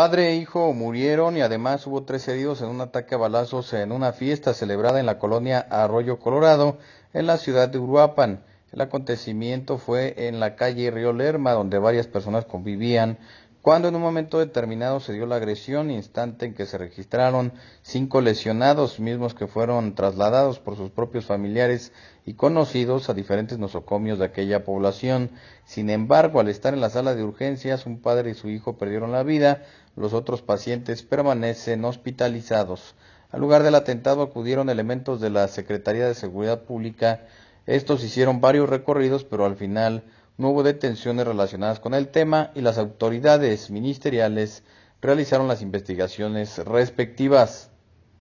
Padre e hijo murieron y además hubo tres heridos en un ataque a balazos en una fiesta celebrada en la colonia Arroyo Colorado, en la ciudad de Uruapan. El acontecimiento fue en la calle Río Lerma, donde varias personas convivían cuando en un momento determinado se dio la agresión, instante en que se registraron cinco lesionados, mismos que fueron trasladados por sus propios familiares y conocidos a diferentes nosocomios de aquella población. Sin embargo, al estar en la sala de urgencias, un padre y su hijo perdieron la vida, los otros pacientes permanecen hospitalizados. Al lugar del atentado acudieron elementos de la Secretaría de Seguridad Pública, estos hicieron varios recorridos, pero al final no hubo detenciones relacionadas con el tema y las autoridades ministeriales realizaron las investigaciones respectivas.